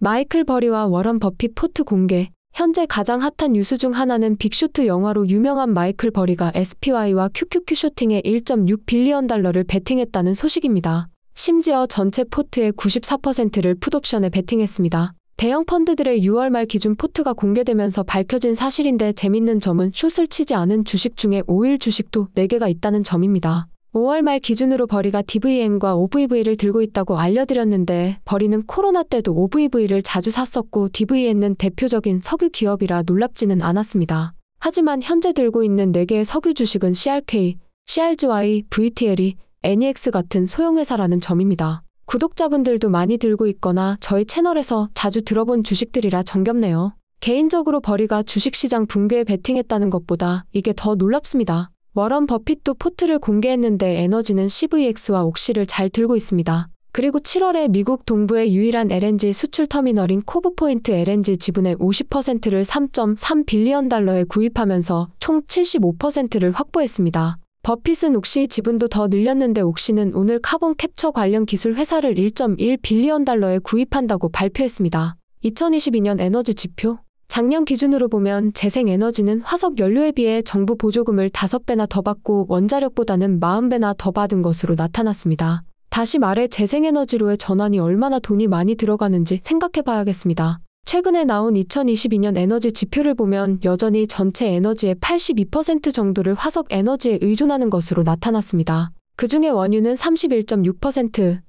마이클 버리와 워런 버핏 포트 공개 현재 가장 핫한 뉴스 중 하나는 빅쇼트 영화로 유명한 마이클 버리가 SPY와 QQQ 쇼팅에 1.6 빌리언 달러를 베팅했다는 소식입니다. 심지어 전체 포트의 94%를 풋옵션에 베팅했습니다. 대형 펀드들의 6월 말 기준 포트가 공개되면서 밝혀진 사실인데 재밌는 점은 숏을 치지 않은 주식 중에 5일 주식도 4개가 있다는 점입니다. 5월 말 기준으로 버리가 DVN과 OVV를 들고 있다고 알려드렸는데 버리는 코로나 때도 OVV를 자주 샀었고 DVN은 대표적인 석유 기업이라 놀랍지는 않았습니다. 하지만 현재 들고 있는 4개의 석유 주식은 CRK, CRGY, VTL이 NEX 같은 소형회사라는 점입니다. 구독자분들도 많이 들고 있거나 저희 채널에서 자주 들어본 주식들이라 정겹네요. 개인적으로 버리가 주식시장 붕괴에 베팅했다는 것보다 이게 더 놀랍습니다. 워런 버핏도 포트를 공개했는데 에너지는 CVX와 옥시를 잘 들고 있습니다. 그리고 7월에 미국 동부의 유일한 LNG 수출 터미널인 코브포인트 LNG 지분의 50%를 3.3 빌리언 달러에 구입하면서 총 75%를 확보했습니다. 버핏은 옥시 지분도 더 늘렸는데 옥시는 오늘 카본 캡처 관련 기술 회사를 1.1 빌리언 달러에 구입한다고 발표했습니다. 2022년 에너지 지표 작년 기준으로 보면 재생에너지는 화석 연료에 비해 정부 보조금을 5배나 더 받고 원자력보다는 40배나 더 받은 것으로 나타났습니다. 다시 말해 재생에너지로의 전환이 얼마나 돈이 많이 들어가는지 생각해 봐야겠습니다. 최근에 나온 2022년 에너지 지표를 보면 여전히 전체 에너지의 82% 정도를 화석 에너지에 의존하는 것으로 나타났습니다. 그중에 원유는 31.6%,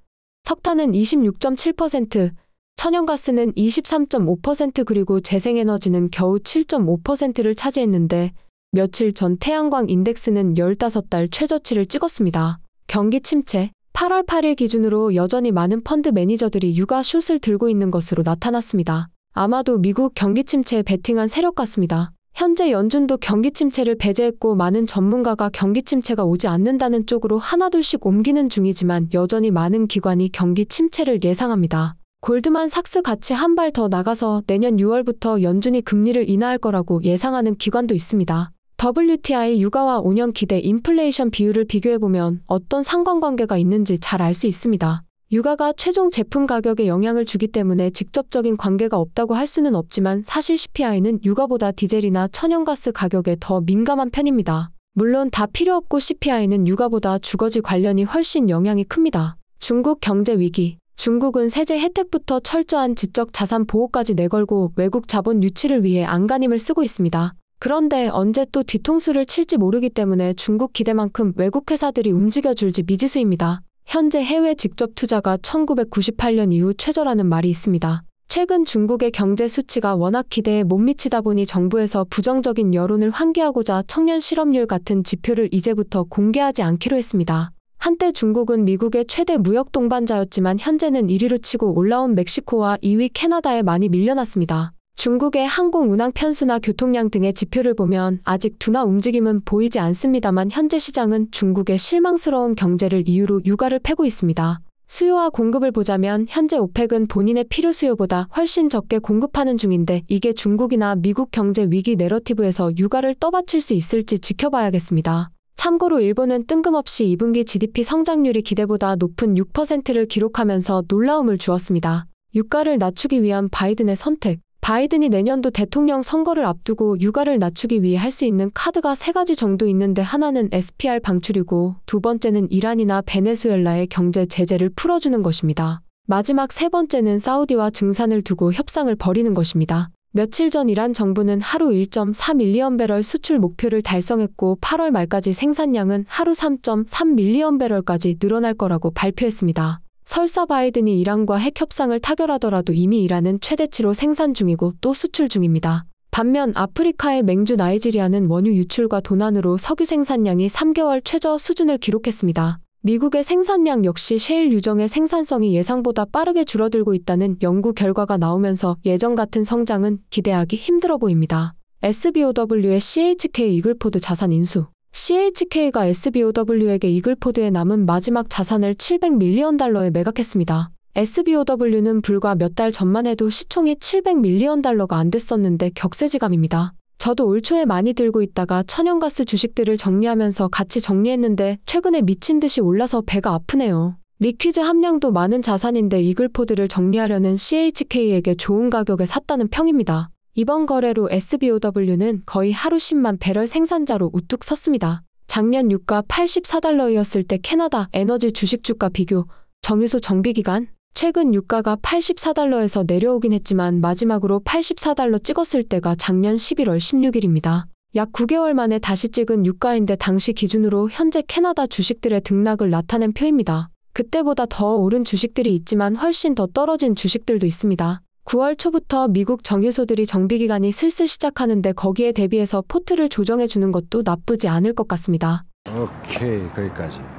석탄은 26.7%, 천연가스는 23.5% 그리고 재생에너지는 겨우 7.5%를 차지했는데 며칠 전 태양광 인덱스는 15달 최저치를 찍었습니다. 경기 침체, 8월 8일 기준으로 여전히 많은 펀드 매니저들이 육아 숏을 들고 있는 것으로 나타났습니다. 아마도 미국 경기 침체에 베팅한 세력 같습니다. 현재 연준도 경기 침체를 배제했고 많은 전문가가 경기 침체가 오지 않는다는 쪽으로 하나둘씩 옮기는 중이지만 여전히 많은 기관이 경기 침체를 예상합니다. 골드만 삭스 같이 한 발 더 나가서 내년 6월부터 연준이 금리를 인하할 거라고 예상하는 기관도 있습니다. WTI 유가와 5년 기대 인플레이션 비율을 비교해보면 어떤 상관관계가 있는지 잘 알 수 있습니다. 유가가 최종 제품 가격에 영향을 주기 때문에 직접적인 관계가 없다고 할 수는 없지만 사실 CPI는 유가보다 디젤이나 천연가스 가격에 더 민감한 편입니다. 물론 다 필요 없고 CPI는 유가보다 주거지 관련이 훨씬 영향이 큽니다. 중국 경제 위기 중국은 세제 혜택부터 철저한 지적 자산 보호까지 내걸고 외국 자본 유치를 위해 안간힘을 쓰고 있습니다. 그런데 언제 또 뒤통수를 칠지 모르기 때문에 중국 기대만큼 외국 회사들이 움직여줄지 미지수입니다. 현재 해외 직접 투자가 1998년 이후 최저라는 말이 있습니다. 최근 중국의 경제 수치가 워낙 기대에 못 미치다 보니 정부에서 부정적인 여론을 환기하고자 청년 실업률 같은 지표를 이제부터 공개하지 않기로 했습니다. 한때 중국은 미국의 최대 무역 동반자였지만 현재는 1위로 치고 올라온 멕시코와 2위 캐나다에 많이 밀려났습니다. 중국의 항공 운항 편수나 교통량 등의 지표를 보면 아직 둔화 움직임은 보이지 않습니다만 현재 시장은 중국의 실망스러운 경제를 이유로 육아를 패고 있습니다. 수요와 공급을 보자면 현재 오펙은 본인의 필요 수요보다 훨씬 적게 공급하는 중인데 이게 중국이나 미국 경제 위기 내러티브에서 육아를 떠받칠 수 있을지 지켜봐야겠습니다. 참고로 일본은 뜬금없이 2분기 GDP 성장률이 기대보다 높은 6%를 기록하면서 놀라움을 주었습니다. 유가를 낮추기 위한 바이든의 선택. 바이든이 내년도 대통령 선거를 앞두고 유가를 낮추기 위해 할 수 있는 카드가 세 가지 정도 있는데 하나는 SPR 방출이고 두 번째는 이란이나 베네수엘라의 경제 제재를 풀어주는 것입니다. 마지막 세 번째는 사우디와 증산을 두고 협상을 벌이는 것입니다. 며칠 전 이란 정부는 하루 1.3밀리언 배럴 수출 목표를 달성했고 8월 말까지 생산량은 하루 3.3밀리언 배럴까지 늘어날 거라고 발표했습니다. 설사 바이든이 이란과 핵 협상을 타결하더라도 이미 이란은 최대치로 생산 중이고 또 수출 중입니다. 반면 아프리카의 맹주 나이지리아는 원유 유출과 도난으로 석유 생산량이 3개월 최저 수준을 기록했습니다. 미국의 생산량 역시 셰일 유정의 생산성이 예상보다 빠르게 줄어들고 있다는 연구 결과가 나오면서 예전 같은 성장은 기대하기 힘들어 보입니다. SBOW의 CHK 이글포드 자산 인수 CHK가 SBOW에게 이글포드에 남은 마지막 자산을 700밀리언 달러에 매각했습니다. SBOW는 불과 몇 달 전만 해도 시총이 700밀리언 달러가 안 됐었는데 격세지감입니다. 저도 올 초에 많이 들고 있다가 천연가스 주식들을 정리하면서 같이 정리했는데 최근에 미친 듯이 올라서 배가 아프네요. 리퀴즈 함량도 많은 자산인데 이글포드를 정리하려는 CHK에게 좋은 가격에 샀다는 평입니다. 이번 거래로 SBOW는 거의 하루 10만 배럴 생산자로 우뚝 섰습니다. 작년 유가 84달러였을 때 캐나다 에너지 주식 주가 비교, 정유소 정비기간, 최근 유가가 84달러에서 내려오긴 했지만 마지막으로 84달러 찍었을 때가 작년 11월 16일입니다. 약 9개월 만에 다시 찍은 유가인데 당시 기준으로 현재 캐나다 주식들의 등락을 나타낸 표입니다. 그때보다 더 오른 주식들이 있지만 훨씬 더 떨어진 주식들도 있습니다. 9월 초부터 미국 정유소들이 정비기간이 슬슬 시작하는데 거기에 대비해서 포트를 조정해주는 것도 나쁘지 않을 것 같습니다. 오케이, 거기까지.